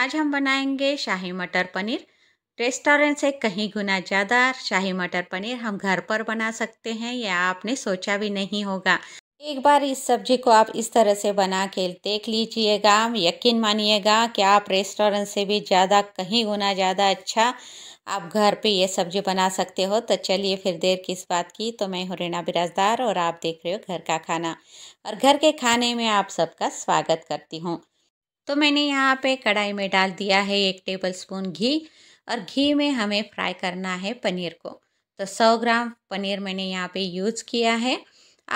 आज हम बनाएंगे शाही मटर पनीर रेस्टोरेंट से कहीं गुना ज़्यादा शाही मटर पनीर हम घर पर बना सकते हैं या आपने सोचा भी नहीं होगा एक बार इस सब्जी को आप इस तरह से बना के देख लीजिएगा यकीन मानिएगा कि आप रेस्टोरेंट से भी ज़्यादा कहीं गुना ज़्यादा अच्छा आप घर पे ये सब्जी बना सकते हो तो चलिए फिर देर किस बात की तो मैं हूँ रीना बिराजदार और आप देख रहे हो घर का खाना और घर के खाने में आप सबका स्वागत करती हूँ तो मैंने यहाँ पे कढ़ाई में डाल दिया है एक टेबल स्पून घी और घी में हमें फ्राई करना है पनीर को तो 100 ग्राम पनीर मैंने यहाँ पे यूज़ किया है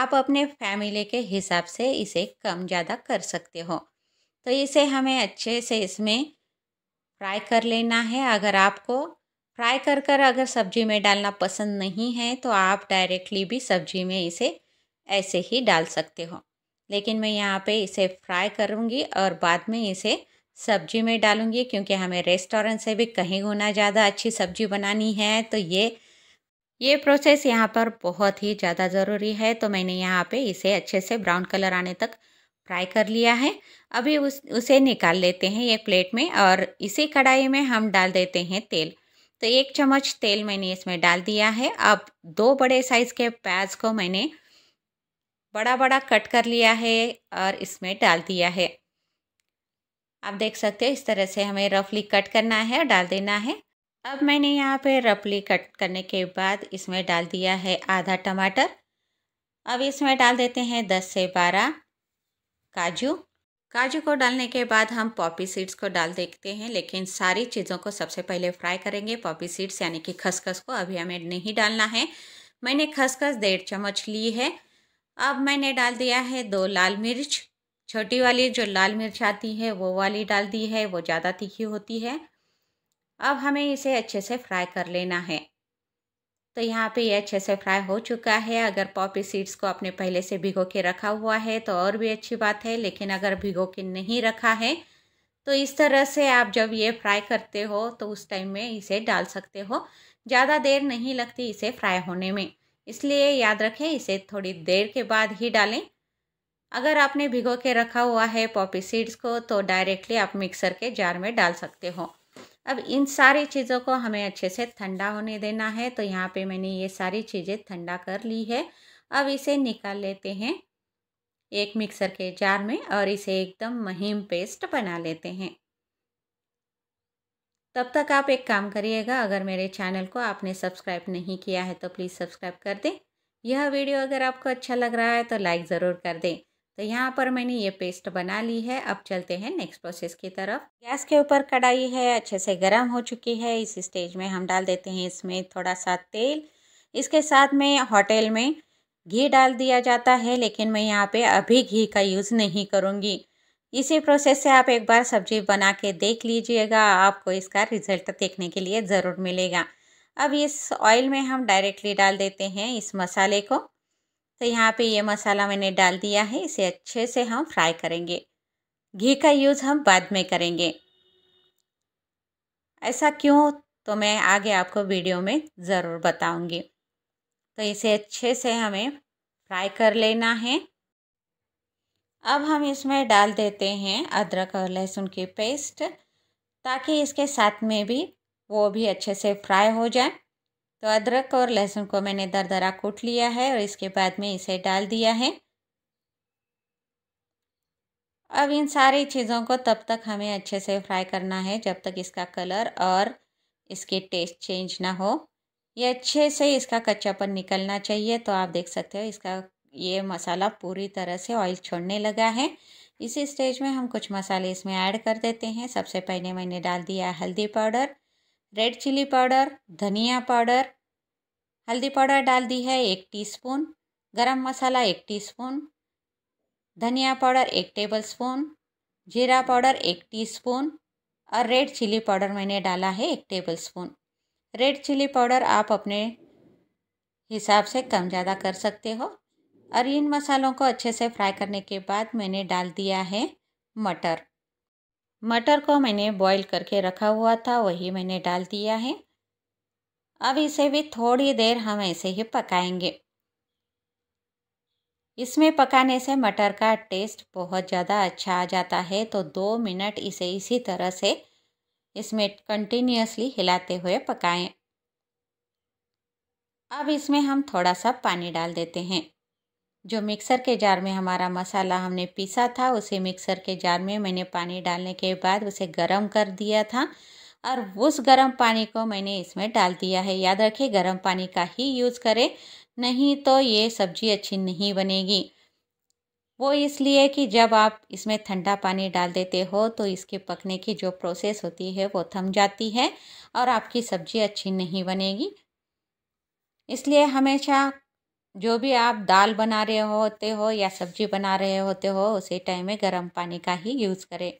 आप अपने फैमिली के हिसाब से इसे कम ज़्यादा कर सकते हो तो इसे हमें अच्छे से इसमें फ्राई कर लेना है अगर आपको फ्राई कर कर अगर सब्जी में डालना पसंद नहीं है तो आप डायरेक्टली भी सब्जी में इसे ऐसे ही डाल सकते हो लेकिन मैं यहाँ पे इसे फ्राई करूँगी और बाद में इसे सब्जी में डालूँगी क्योंकि हमें रेस्टोरेंट से भी कहीं गुना ज़्यादा अच्छी सब्जी बनानी है तो ये ये प्रोसेस यहाँ पर बहुत ही ज़्यादा ज़रूरी है तो मैंने यहाँ पे इसे अच्छे से ब्राउन कलर आने तक फ्राई कर लिया है अभी उस उसे निकाल लेते हैं एक प्लेट में और इसी कढ़ाई में हम डाल देते हैं तेल तो एक चम्मच तेल मैंने इसमें डाल दिया है अब दो बड़े साइज़ के प्याज को मैंने बड़ा बड़ा कट कर लिया है और इसमें डाल दिया है आप देख सकते हो इस तरह से हमें रफली कट करना है और डाल देना है अब मैंने यहाँ पे रफली कट करने के बाद इसमें डाल दिया है आधा टमाटर अब इसमें डाल देते हैं दस से बारह काजू काजू को डालने के बाद हम पॉपी सीड्स को डाल देते हैं लेकिन सारी चीज़ों को सबसे पहले फ्राई करेंगे पॉपी सीड्स यानी कि खसखस को अभी हमें नहीं डालना है मैंने खसखस डेढ़ चम्मच ली है अब मैंने डाल दिया है दो लाल मिर्च छोटी वाली जो लाल मिर्च आती है वो वाली डाल दी है वो ज़्यादा तीखी होती है अब हमें इसे अच्छे से फ्राई कर लेना है तो यहाँ पे ये अच्छे से फ्राई हो चुका है अगर पॉपी सीड्स को आपने पहले से भिगो के रखा हुआ है तो और भी अच्छी बात है लेकिन अगर भिगो के नहीं रखा है तो इस तरह से आप जब ये फ्राई करते हो तो उस टाइम में इसे डाल सकते हो ज़्यादा देर नहीं लगती इसे फ्राई होने में इसलिए याद रखें इसे थोड़ी देर के बाद ही डालें अगर आपने भिगो के रखा हुआ है पॉपी सीड्स को तो डायरेक्टली आप मिक्सर के जार में डाल सकते हो अब इन सारी चीज़ों को हमें अच्छे से ठंडा होने देना है तो यहाँ पे मैंने ये सारी चीज़ें ठंडा कर ली है अब इसे निकाल लेते हैं एक मिक्सर के जार में और इसे एकदम महीम पेस्ट बना लेते हैं तब तक आप एक काम करिएगा अगर मेरे चैनल को आपने सब्सक्राइब नहीं किया है तो प्लीज़ सब्सक्राइब कर दें यह वीडियो अगर आपको अच्छा लग रहा है तो लाइक ज़रूर कर दें तो यहाँ पर मैंने ये पेस्ट बना ली है अब चलते हैं नेक्स्ट प्रोसेस की तरफ गैस के ऊपर कढ़ाई है अच्छे से गर्म हो चुकी है इस स्टेज में हम डाल देते हैं इसमें थोड़ा सा तेल इसके साथ में होटल में घी डाल दिया जाता है लेकिन मैं यहाँ पे अभी घी का यूज़ नहीं करूँगी इसी प्रोसेस से आप एक बार सब्जी बना के देख लीजिएगा आपको इसका रिजल्ट देखने के लिए ज़रूर मिलेगा अब इस ऑयल में हम डायरेक्टली डाल देते हैं इस मसाले को तो यहाँ पे ये मसाला मैंने डाल दिया है इसे अच्छे से हम फ्राई करेंगे घी का यूज़ हम बाद में करेंगे ऐसा क्यों तो मैं आगे आपको वीडियो में ज़रूर बताऊँगी तो इसे अच्छे से हमें फ्राई कर लेना है अब हम इसमें डाल देते हैं अदरक और लहसुन की पेस्ट ताकि इसके साथ में भी वो भी अच्छे से फ्राई हो जाए तो अदरक और लहसुन को मैंने दरदरा कूट लिया है और इसके बाद में इसे डाल दिया है अब इन सारी चीज़ों को तब तक हमें अच्छे से फ्राई करना है जब तक इसका कलर और इसके टेस्ट चेंज ना हो ये अच्छे से इसका कच्चापन निकलना चाहिए तो आप देख सकते हो इसका ये मसाला पूरी तरह से ऑयल छोड़ने लगा है इसी स्टेज में हम कुछ मसाले इसमें ऐड कर देते हैं सबसे पहले मैंने डाल दिया हल्दी पाउडर रेड चिली पाउडर धनिया पाउडर हल्दी पाउडर डाल दी है एक टीस्पून गरम मसाला एक टीस्पून धनिया पाउडर एक टेबलस्पून जीरा पाउडर एक टीस्पून और रेड चिली पाउडर मैंने डाला है एक टेबलस्पून रेड चिली पाउडर आप अपने हिसाब से कम ज़्यादा कर सकते हो और इन मसालों को अच्छे से फ्राई करने के बाद मैंने डाल दिया है मटर मटर को मैंने बॉईल करके रखा हुआ था वही मैंने डाल दिया है अब इसे भी थोड़ी देर हम ऐसे ही पकाएंगे इसमें पकाने से मटर का टेस्ट बहुत ज़्यादा अच्छा आ जाता है तो दो मिनट इसे इसी तरह से इसमें कंटिन्यूसली हिलाते हुए पकाएं। अब इसमें हम थोड़ा सा पानी डाल देते हैं जो मिक्सर के जार में हमारा मसाला हमने पीसा था उसे मिक्सर के जार में मैंने पानी डालने के बाद उसे गर्म कर दिया था और उस गर्म पानी को मैंने इसमें डाल दिया है याद रखिए गर्म पानी का ही यूज़ करें नहीं तो ये सब्जी अच्छी नहीं बनेगी वो इसलिए कि जब आप इसमें ठंडा पानी डाल देते हो तो इसके पकने की जो प्रोसेस होती है वो थम जाती है और आपकी सब्जी अच्छी नहीं बनेगी इसलिए हमेशा जो भी आप दाल बना रहे होते हो या सब्जी बना रहे होते हो उसी टाइम में गर्म पानी का ही यूज़ करें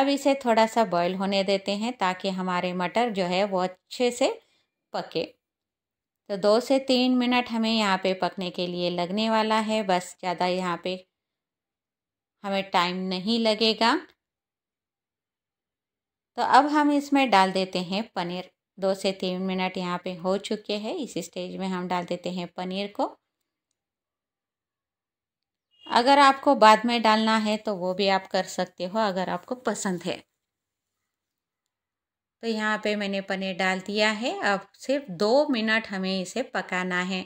अब इसे थोड़ा सा बॉयल होने देते हैं ताकि हमारे मटर जो है वो अच्छे से पके तो दो से तीन मिनट हमें यहाँ पे पकने के लिए लगने वाला है बस ज़्यादा यहाँ पे हमें टाइम नहीं लगेगा तो अब हम इसमें डाल देते हैं पनीर दो से तीन मिनट यहाँ पे हो चुके हैं इस स्टेज में हम डाल देते हैं पनीर को अगर आपको बाद में डालना है तो वो भी आप कर सकते हो अगर आपको पसंद है तो यहाँ पे मैंने पनीर डाल दिया है अब सिर्फ दो मिनट हमें इसे पकाना है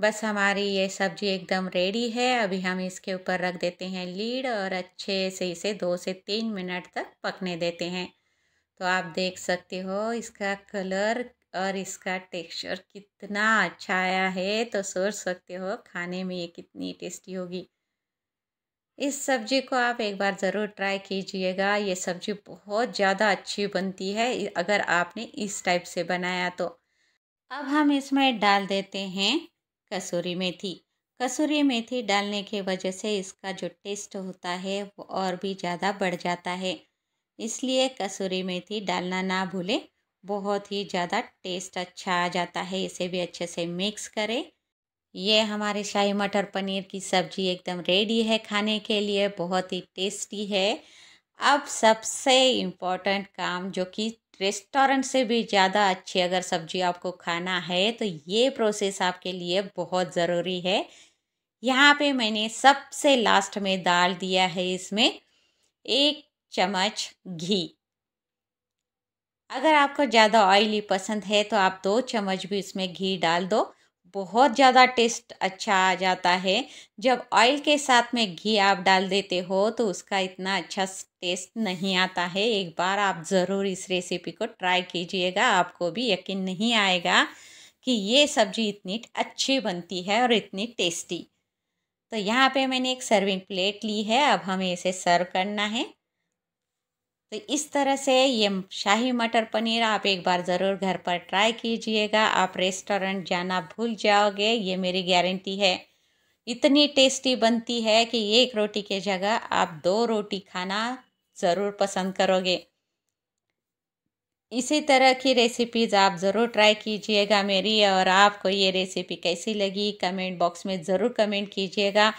बस हमारी ये सब्जी एकदम रेडी है अभी हम इसके ऊपर रख देते हैं लीड और अच्छे से इसे दो से तीन मिनट तक पकने देते हैं तो आप देख सकते हो इसका कलर और इसका टेक्सचर कितना अच्छा आया है तो सोच सकते हो खाने में ये कितनी टेस्टी होगी इस सब्जी को आप एक बार ज़रूर ट्राई कीजिएगा ये सब्जी बहुत ज़्यादा अच्छी बनती है अगर आपने इस टाइप से बनाया तो अब हम इसमें डाल देते हैं कसूरी मेथी कसूरी मेथी डालने के वजह से इसका जो टेस्ट होता है वो और भी ज़्यादा बढ़ जाता है इसलिए कसूरी मेथी डालना ना भूलें बहुत ही ज़्यादा टेस्ट अच्छा आ जाता है इसे भी अच्छे से मिक्स करें ये हमारे शाही मटर पनीर की सब्ज़ी एकदम रेडी है खाने के लिए बहुत ही टेस्टी है अब सबसे इम्पॉर्टेंट काम जो कि रेस्टोरेंट से भी ज़्यादा अच्छी अगर सब्ज़ी आपको खाना है तो ये प्रोसेस आपके लिए बहुत ज़रूरी है यहाँ पे मैंने सबसे लास्ट में डाल दिया है इसमें एक चम्मच घी अगर आपको ज़्यादा ऑयली पसंद है तो आप दो चम्मच भी इसमें घी डाल दो बहुत ज़्यादा टेस्ट अच्छा आ जाता है जब ऑयल के साथ में घी आप डाल देते हो तो उसका इतना अच्छा टेस्ट नहीं आता है एक बार आप ज़रूर इस रेसिपी को ट्राई कीजिएगा आपको भी यकीन नहीं आएगा कि ये सब्ज़ी इतनी अच्छी बनती है और इतनी टेस्टी तो यहाँ पे मैंने एक सर्विंग प्लेट ली है अब हमें इसे सर्व करना है तो इस तरह से ये शाही मटर पनीर आप एक बार ज़रूर घर पर ट्राई कीजिएगा आप रेस्टोरेंट जाना भूल जाओगे ये मेरी गारंटी है इतनी टेस्टी बनती है कि एक रोटी के जगह आप दो रोटी खाना ज़रूर पसंद करोगे इसी तरह की रेसिपीज़ आप ज़रूर ट्राई कीजिएगा मेरी और आपको ये रेसिपी कैसी लगी कमेंट बॉक्स में ज़रूर कमेंट कीजिएगा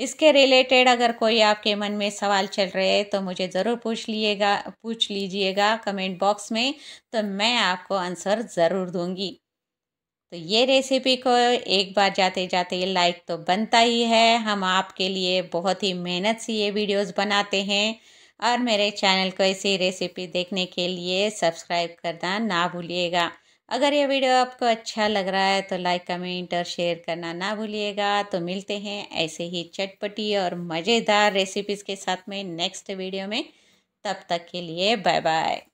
इसके रिलेटेड अगर कोई आपके मन में सवाल चल रहे हैं तो मुझे ज़रूर पूछ लिएगा पूछ लीजिएगा कमेंट बॉक्स में तो मैं आपको आंसर ज़रूर दूंगी तो ये रेसिपी को एक बार जाते जाते लाइक तो बनता ही है हम आपके लिए बहुत ही मेहनत से ये वीडियोस बनाते हैं और मेरे चैनल को ऐसी रेसिपी देखने के लिए सब्सक्राइब करना ना भूलिएगा अगर ये वीडियो आपको अच्छा लग रहा है तो लाइक कमेंट और शेयर करना ना भूलिएगा तो मिलते हैं ऐसे ही चटपटी और मज़ेदार रेसिपीज़ के साथ में नेक्स्ट वीडियो में तब तक के लिए बाय बाय